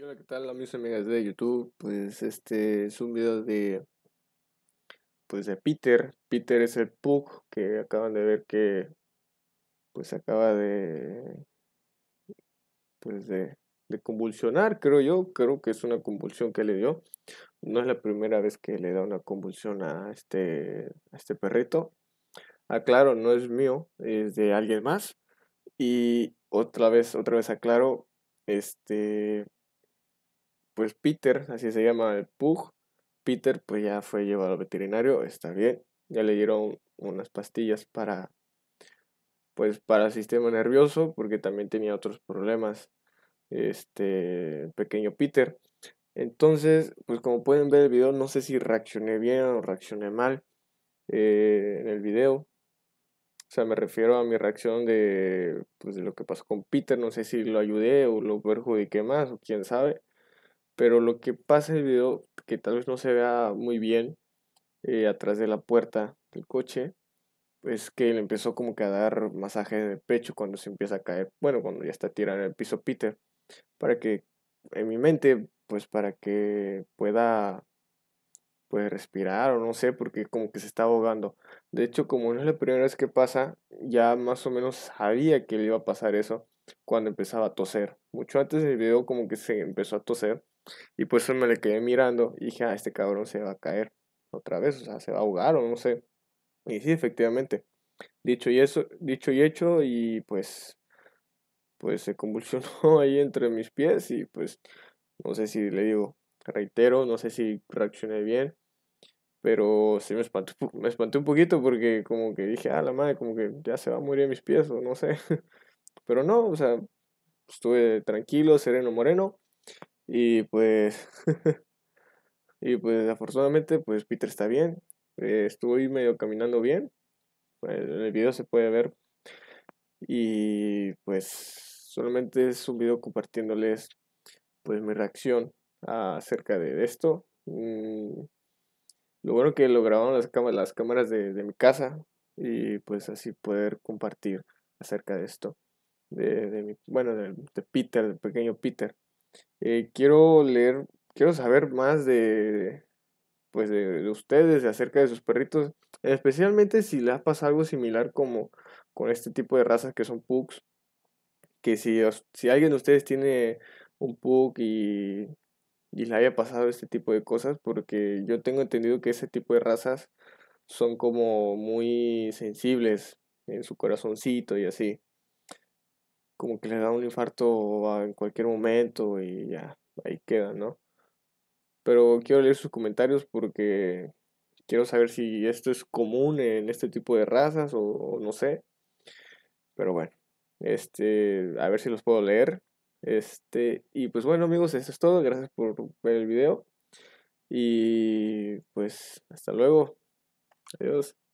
hola, ¿qué tal, amigos y amigas de YouTube? Pues este es un video de. Pues de Peter. Peter es el Pug que acaban de ver que. Pues acaba de. Pues de. De convulsionar, creo yo. Creo que es una convulsión que le dio. No es la primera vez que le da una convulsión a este. A este perrito. Aclaro, ah, no es mío, es de alguien más. Y otra vez, otra vez aclaro. Este pues Peter, así se llama el Pug, Peter pues ya fue llevado al veterinario, está bien, ya le dieron unas pastillas para pues para el sistema nervioso porque también tenía otros problemas este pequeño Peter. Entonces, pues como pueden ver el video, no sé si reaccioné bien o reaccioné mal eh, en el video. O sea, me refiero a mi reacción de, pues, de lo que pasó con Peter. No sé si lo ayudé o lo perjudiqué más o quién sabe. Pero lo que pasa en el video, que tal vez no se vea muy bien eh, atrás de la puerta del coche, es que le empezó como que a dar masaje de pecho cuando se empieza a caer, bueno, cuando ya está tirado en el piso Peter, para que en mi mente, pues para que pueda pues respirar o no sé, porque como que se está ahogando. De hecho, como no es la primera vez que pasa, ya más o menos sabía que le iba a pasar eso cuando empezaba a toser. Mucho antes del video como que se empezó a toser y pues eso me le quedé mirando y dije, ah, este cabrón se va a caer otra vez, o sea, se va a ahogar o no sé. Y sí, efectivamente. Dicho y eso, dicho y hecho, y pues, pues se convulsionó ahí entre mis pies y pues, no sé si le digo, reitero, no sé si reaccioné bien, pero sí me espantó, me espanté un poquito porque como que dije, ah, la madre, como que ya se va a morir en mis pies o no sé. Pero no, o sea, estuve tranquilo, sereno, moreno. Y pues, y pues afortunadamente, pues Peter está bien. Eh, estuvo ahí medio caminando bien. Pues, en el video se puede ver. Y pues solamente es un video compartiéndoles pues mi reacción acerca de esto. Mm, lo bueno que lo grabaron las, cámaras, las cámaras de, mi casa y pues así poder compartir acerca de esto. De, mi, bueno, de, de Peter, del pequeño Peter. Eh, quiero leer, quiero saber más de, pues de, ustedes, acerca de sus perritos, especialmente si les pasado algo similar como con este tipo de razas que son pugs, que si, si alguien de ustedes tiene un pug y, y le haya pasado este tipo de cosas, porque yo tengo entendido que ese tipo de razas son como muy sensibles en su corazoncito y así como que le da un infarto en cualquier momento y ya, ahí queda, ¿no? Pero quiero leer sus comentarios porque quiero saber si esto es común en este tipo de razas o, no sé. Pero bueno, este, a ver si los puedo leer. Este, y pues bueno amigos, eso es todo. Gracias por ver el video. Y pues hasta luego. Adiós.